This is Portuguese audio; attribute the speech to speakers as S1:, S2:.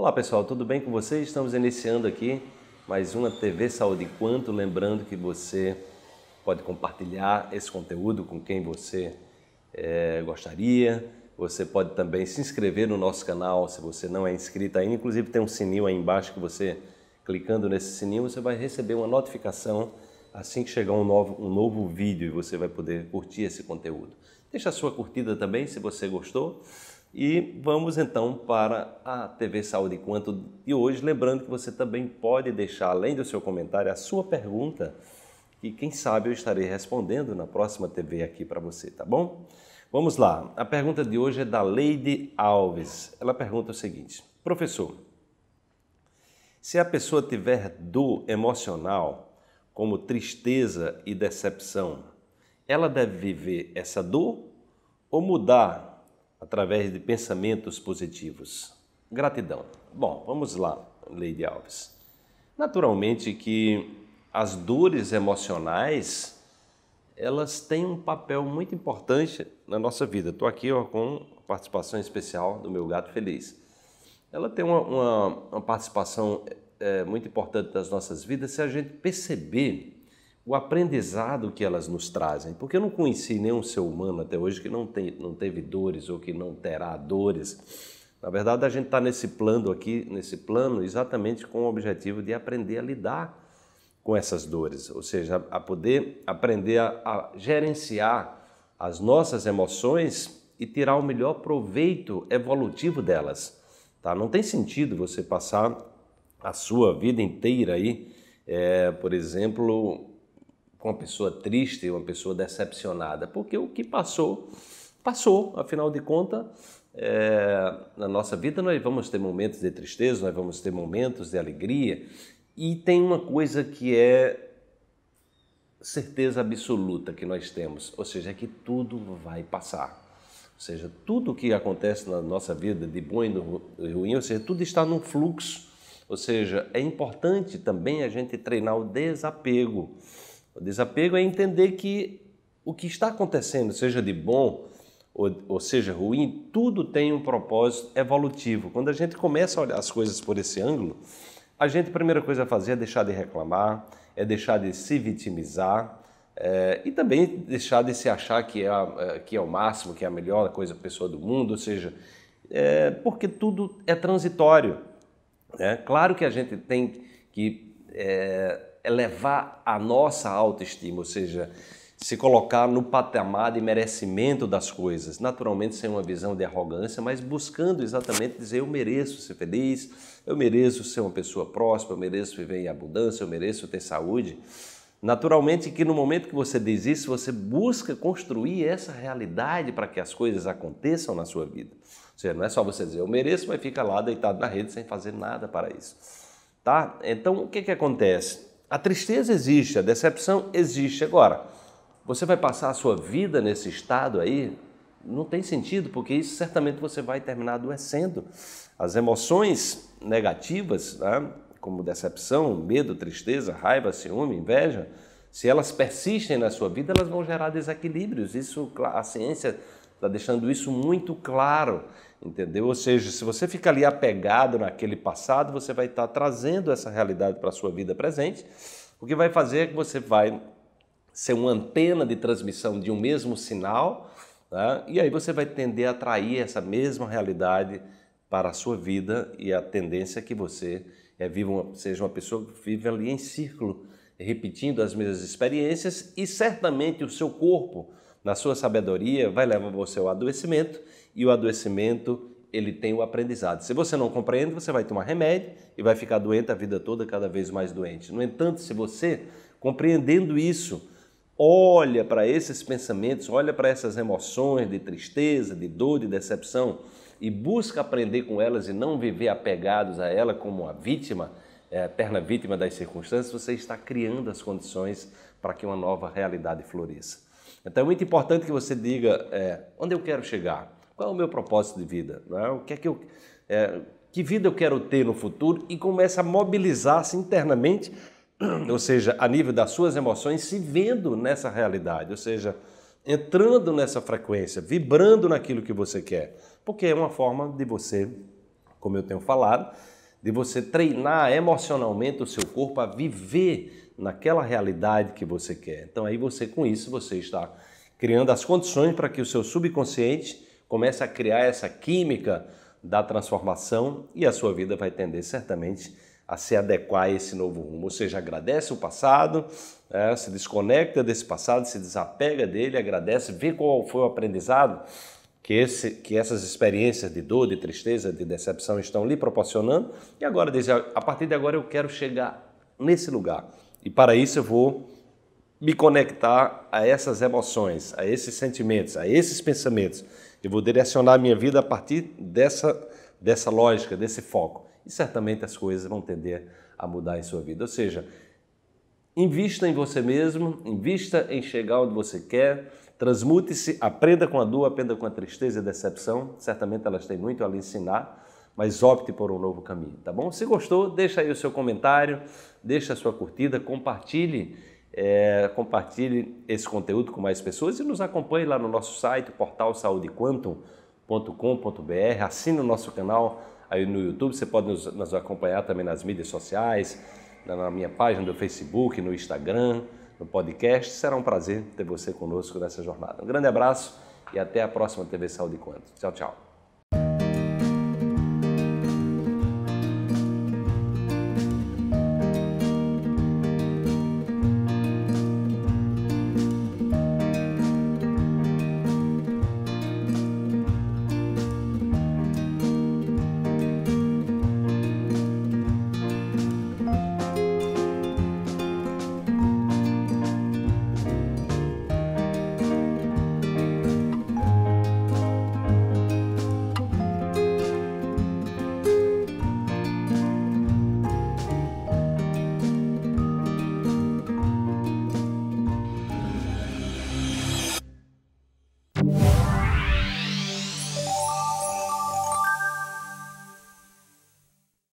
S1: Olá pessoal, tudo bem com vocês? Estamos iniciando aqui mais uma TV Saúde Quanto, lembrando que você pode compartilhar esse conteúdo com quem você é, gostaria. Você pode também se inscrever no nosso canal se você não é inscrito ainda. Inclusive tem um sininho aí embaixo que você, clicando nesse sininho, você vai receber uma notificação assim que chegar um novo, um novo vídeo e você vai poder curtir esse conteúdo. Deixa a sua curtida também se você gostou. E vamos então para a TV Saúde Quanto de hoje. Lembrando que você também pode deixar, além do seu comentário, a sua pergunta, que quem sabe eu estarei respondendo na próxima TV aqui para você, tá bom? Vamos lá. A pergunta de hoje é da Leide Alves. Ela pergunta o seguinte: Professor, se a pessoa tiver dor emocional, como tristeza e decepção, ela deve viver essa dor ou mudar através de pensamentos positivos. Gratidão. Bom, vamos lá, Lady Alves. Naturalmente que as dores emocionais elas têm um papel muito importante na nossa vida. Estou aqui ó, com participação especial do meu gato feliz. Ela tem uma, uma, uma participação é, muito importante nas nossas vidas se a gente perceber o aprendizado que elas nos trazem. Porque eu não conheci nenhum ser humano até hoje que não, tem, não teve dores ou que não terá dores. Na verdade, a gente está nesse plano aqui, nesse plano, exatamente com o objetivo de aprender a lidar com essas dores, ou seja, a poder aprender a, a gerenciar as nossas emoções e tirar o melhor proveito evolutivo delas. Tá? Não tem sentido você passar a sua vida inteira aí, é, por exemplo, com uma pessoa triste, uma pessoa decepcionada, porque o que passou, passou. Afinal de contas, é, na nossa vida nós vamos ter momentos de tristeza, nós vamos ter momentos de alegria, e tem uma coisa que é certeza absoluta que nós temos, ou seja, é que tudo vai passar. Ou seja, tudo o que acontece na nossa vida, de bom e de ruim, ou seja, tudo está num fluxo. Ou seja, é importante também a gente treinar o desapego. O desapego é entender que o que está acontecendo, seja de bom ou, ou seja ruim, tudo tem um propósito evolutivo. Quando a gente começa a olhar as coisas por esse ângulo, a gente, a primeira coisa a fazer é deixar de reclamar, é deixar de se vitimizar é, e também deixar de se achar que é, é que é o máximo, que é a melhor coisa, pessoa do mundo, ou seja, é, porque tudo é transitório. Né? Claro que a gente tem que é, elevar é a nossa autoestima, ou seja, se colocar no patamar de merecimento das coisas, naturalmente sem uma visão de arrogância, mas buscando exatamente dizer eu mereço ser feliz, eu mereço ser uma pessoa próspera, eu mereço viver em abundância, eu mereço ter saúde. Naturalmente que no momento que você diz isso, você busca construir essa realidade para que as coisas aconteçam na sua vida. Ou seja, não é só você dizer eu mereço, mas fica lá deitado na rede sem fazer nada para isso. Tá? Então, o que, que acontece? A tristeza existe, a decepção existe. Agora, você vai passar a sua vida nesse estado aí? Não tem sentido, porque isso certamente você vai terminar adoecendo. As emoções negativas, né, como decepção, medo, tristeza, raiva, ciúme, inveja, se elas persistem na sua vida, elas vão gerar desequilíbrios. Isso a ciência Está deixando isso muito claro, entendeu? Ou seja, se você fica ali apegado naquele passado, você vai estar tá trazendo essa realidade para a sua vida presente, o que vai fazer é que você vai ser uma antena de transmissão de um mesmo sinal, né? e aí você vai tender a atrair essa mesma realidade para a sua vida e a tendência é que você é, viva uma, seja uma pessoa que vive ali em círculo, repetindo as mesmas experiências e certamente o seu corpo na sua sabedoria, vai levar você ao adoecimento e o adoecimento ele tem o aprendizado. Se você não compreende, você vai tomar remédio e vai ficar doente a vida toda, cada vez mais doente. No entanto, se você, compreendendo isso, olha para esses pensamentos, olha para essas emoções de tristeza, de dor, de decepção e busca aprender com elas e não viver apegados a ela como uma vítima, é, eterna vítima das circunstâncias, você está criando as condições para que uma nova realidade floresça. Então é muito importante que você diga é, onde eu quero chegar, qual é o meu propósito de vida, né? o que é que eu, é, que vida eu quero ter no futuro e começa a mobilizar-se internamente, ou seja, a nível das suas emoções, se vendo nessa realidade, ou seja, entrando nessa frequência, vibrando naquilo que você quer, porque é uma forma de você, como eu tenho falado, de você treinar emocionalmente o seu corpo a viver naquela realidade que você quer. Então aí você com isso você está criando as condições para que o seu subconsciente comece a criar essa química da transformação e a sua vida vai tender certamente a se adequar a esse novo rumo. Ou seja, agradece o passado, é, se desconecta desse passado, se desapega dele, agradece, vê qual foi o aprendizado que, esse, que essas experiências de dor, de tristeza, de decepção estão lhe proporcionando. E agora diz, a partir de agora eu quero chegar nesse lugar. E para isso eu vou me conectar a essas emoções, a esses sentimentos, a esses pensamentos. Eu vou direcionar a minha vida a partir dessa, dessa lógica, desse foco. E certamente as coisas vão tender a mudar em sua vida. Ou seja, invista em você mesmo, invista em chegar onde você quer, transmute-se, aprenda com a dor, aprenda com a tristeza e a decepção. Certamente elas têm muito a lhe ensinar mas opte por um novo caminho, tá bom? Se gostou, deixa aí o seu comentário, deixa a sua curtida, compartilhe, é, compartilhe esse conteúdo com mais pessoas e nos acompanhe lá no nosso site, portal saudequantum.com.br, assine o nosso canal aí no YouTube, você pode nos, nos acompanhar também nas mídias sociais, na, na minha página do Facebook, no Instagram, no podcast. Será um prazer ter você conosco nessa jornada. Um grande abraço e até a próxima TV Saúde Quanto. Tchau, tchau.